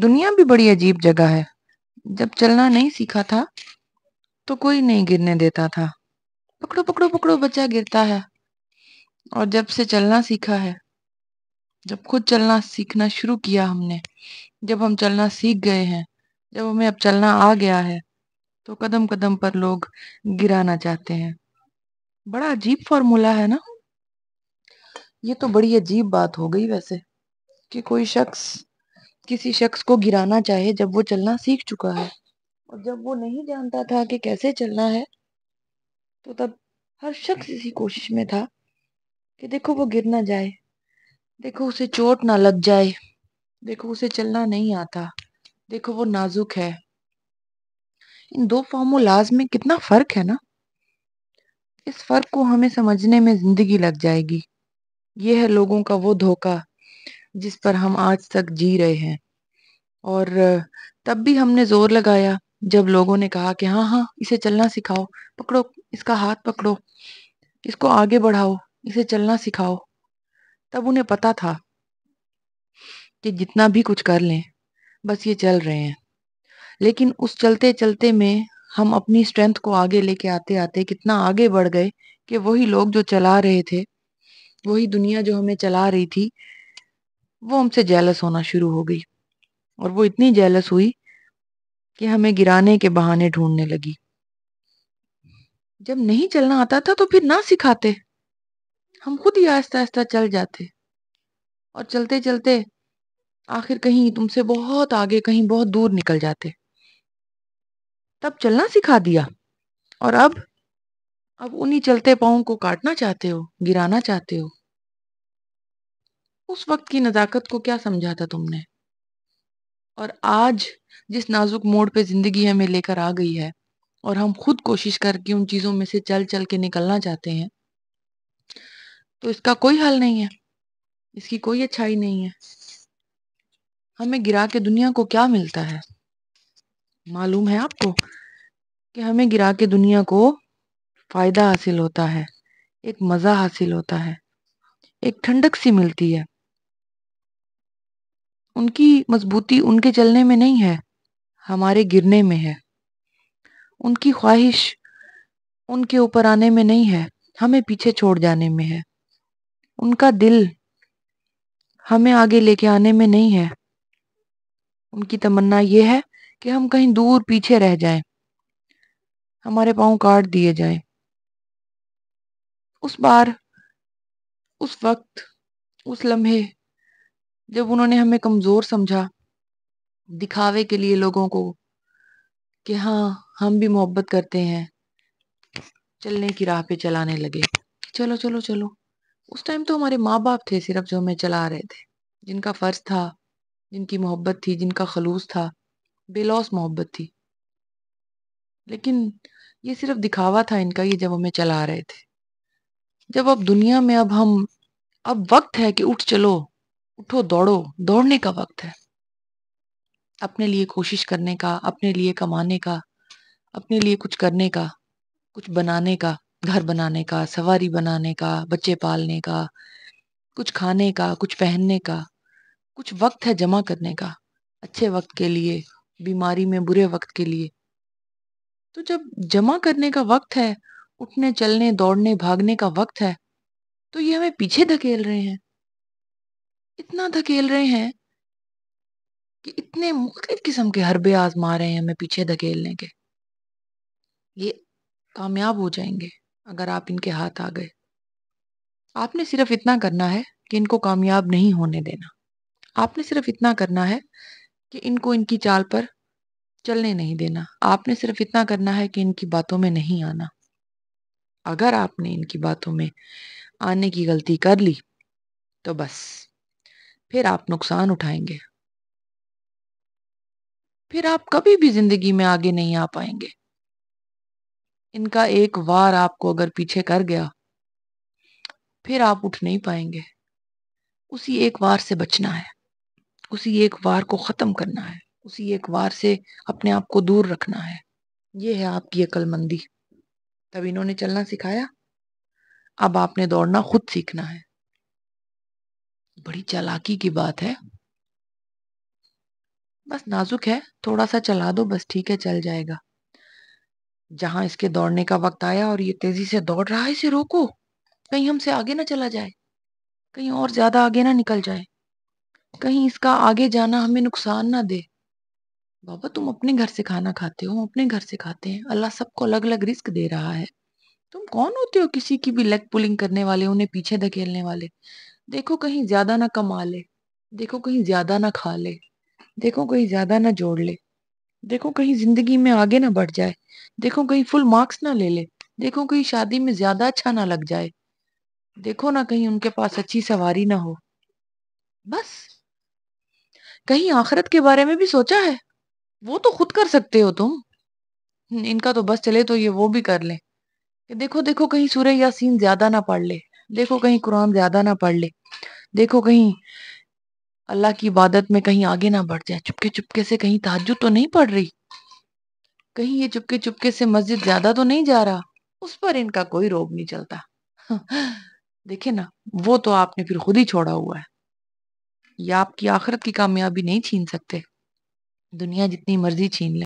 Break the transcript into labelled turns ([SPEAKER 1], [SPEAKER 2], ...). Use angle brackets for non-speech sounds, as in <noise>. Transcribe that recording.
[SPEAKER 1] दुनिया भी बड़ी अजीब जगह है जब चलना नहीं सीखा था तो कोई नहीं गिरने देता था पकड़ो पकड़ो पकड़ो बच्चा गिरता है और जब से चलना सीखा है जब खुद चलना सीखना शुरू किया हमने जब हम चलना सीख गए हैं जब हमें अब चलना आ गया है तो कदम कदम पर लोग गिराना चाहते हैं बड़ा अजीब फॉर्मूला है ना ये तो बड़ी अजीब बात हो गई वैसे कि कोई शख्स किसी शख्स को गिराना चाहे जब वो चलना सीख चुका है और जब वो नहीं जानता था कि कैसे चलना है तो तब हर शख्स इसी कोशिश में था कि देखो वो गिर ना जाए देखो उसे चोट ना लग जाए देखो उसे चलना नहीं आता देखो वो नाजुक है इन दो फॉर्मूलाज में कितना फर्क है ना इस फर्क को हमें समझने में जिंदगी लग जाएगी ये है लोगों का वो धोखा जिस पर हम आज तक जी रहे हैं और तब भी हमने जोर लगाया जब लोगों ने कहा कि हाँ हाँ इसे चलना सिखाओ पकड़ो इसका हाथ पकड़ो इसको आगे बढ़ाओ इसे चलना सिखाओ तब उन्हें पता था कि जितना भी कुछ कर लें बस ये चल रहे हैं लेकिन उस चलते चलते में हम अपनी स्ट्रेंथ को आगे लेके आते आते कितना आगे बढ़ गए कि वही लोग जो चला रहे थे वही दुनिया जो हमें चला रही थी वो हमसे जेलस होना शुरू हो गई और वो इतनी जेलस हुई कि हमें गिराने के बहाने ढूंढने लगी जब नहीं चलना आता था तो फिर ना सिखाते हम खुद ही आहिस्ता आहिस्ता चल जाते और चलते चलते आखिर कहीं तुमसे बहुत आगे कहीं बहुत दूर निकल जाते तब चलना सिखा दिया और अब अब उन्हीं चलते पाओ को काटना चाहते हो गिराना चाहते हो उस वक्त की नज़ाकत को क्या समझा था तुमने और आज जिस नाजुक मोड़ पे ज़िंदगी हमें लेकर आ गई है और हम खुद कोशिश करके उन चीज़ों में से चल चल के निकलना चाहते हैं तो इसका कोई हल नहीं है इसकी कोई अच्छाई नहीं है हमें गिरा के दुनिया को क्या मिलता है मालूम है आपको कि हमें गिरा के दुनिया को फ़ायदा हासिल होता है एक मज़ा हासिल होता है एक ठंडक सी मिलती है उनकी मजबूती उनके चलने में नहीं है हमारे गिरने में है उनकी ख्वाहिश उनके ऊपर आने में नहीं है हमें पीछे छोड़ जाने में है उनका दिल हमें आगे लेके आने में नहीं है उनकी तमन्ना यह है कि हम कहीं दूर पीछे रह जाएं, हमारे पांव काट दिए जाएं। उस बार उस वक्त उस लम्हे जब उन्होंने हमें कमज़ोर समझा दिखावे के लिए लोगों को कि हाँ हम भी मोहब्बत करते हैं चलने की राह पे चलाने लगे कि चलो चलो चलो उस टाइम तो हमारे माँ बाप थे सिर्फ जो हमें चला रहे थे जिनका फ़र्ज था जिनकी मोहब्बत थी जिनका खलूस था बेलौस मोहब्बत थी लेकिन ये सिर्फ दिखावा था इनका ये जब हमें चला रहे थे जब अब दुनिया में अब हम अब वक्त है कि उठ चलो उठो दौड़ो दौड़ने का वक्त है अपने लिए कोशिश करने का अपने लिए कमाने का अपने लिए कुछ करने का कुछ बनाने का घर बनाने का सवारी बनाने का बच्चे पालने का कुछ खाने का कुछ पहनने का कुछ वक्त है जमा करने का अच्छे वक्त के लिए बीमारी में बुरे वक्त के लिए तो जब जमा करने का वक्त है उठने चलने दौड़ने भागने का वक्त है तो ये हमें पीछे धकेल रहे हैं इतना धकेल रहे हैं कि इतने मुख्तलिफ किस्म के हरबे आजमा रहे हैं हमें पीछे धकेलने के ये कामयाब हो जाएंगे अगर आप इनके हाथ आ गए आपने सिर्फ इतना करना है कि इनको कामयाब नहीं होने देना आपने सिर्फ इतना करना है कि इनको इनकी चाल पर चलने नहीं देना आपने सिर्फ इतना करना है कि इनकी बातों में नहीं आना अगर आपने इनकी बातों में आने की गलती कर ली तो बस फिर आप नुकसान उठाएंगे फिर आप कभी भी जिंदगी में आगे नहीं आ पाएंगे इनका एक वार आपको अगर पीछे कर गया फिर आप उठ नहीं पाएंगे उसी एक वार से बचना है उसी एक वार को ख़त्म करना है उसी एक वार से अपने आप को दूर रखना है ये है आपकी अक्लमंदी तब इन्होंने चलना सिखाया अब आपने दौड़ना खुद सीखना है बड़ी चलाकी की बात है बस नाजुक है थोड़ा सा चला दो बस ठीक है चल जाएगा जहां इसके दौड़ने का वक्त आया और ये तेजी से दौड़ रहा है इसे रोको कहीं हमसे आगे ना चला जाए कहीं और ज्यादा आगे ना निकल जाए कहीं इसका आगे जाना हमें नुकसान ना दे बाबा तुम अपने घर से खाना खाते हो अपने घर से खाते हैं अल्लाह सबको अलग अलग रिस्क दे रहा है तुम कौन होते हो किसी की भी लेग पुलिंग करने वाले उन्हें पीछे धकेलने वाले देखो कहीं ज्यादा ना कमा ले देखो कहीं ज्यादा ना खा ले देखो कहीं ज्यादा ना जोड़ ले देखो कहीं जिंदगी में आगे ना बढ़ जाए देखो कहीं फुल मार्क्स ना ले ले देखो कहीं शादी में ज्यादा अच्छा ना लग जाए देखो ना कहीं उनके पास अच्छी सवारी ना हो बस कहीं आखरत के बारे में भी सोचा है वो तो खुद कर सकते हो तुम इनका तो बस चले तो ये वो भी कर ले देखो देखो कहीं सूर्य यासीन ज्यादा ना पढ़ ले देखो कहीं कुरान ज्यादा ना पढ़ ले देखो कहीं अल्लाह की इबादत में कहीं आगे ना बढ़ जाए चुपके चुपके से कहीं ताजु तो नहीं पढ़ रही कहीं ये चुपके चुपके से मस्जिद ज्यादा तो नहीं जा रहा उस पर इनका कोई रोग नहीं चलता <laughs> देखे ना वो तो आपने फिर खुद ही छोड़ा हुआ है या आपकी आखिरत की कामयाबी नहीं छीन सकते दुनिया जितनी मर्जी छीन ले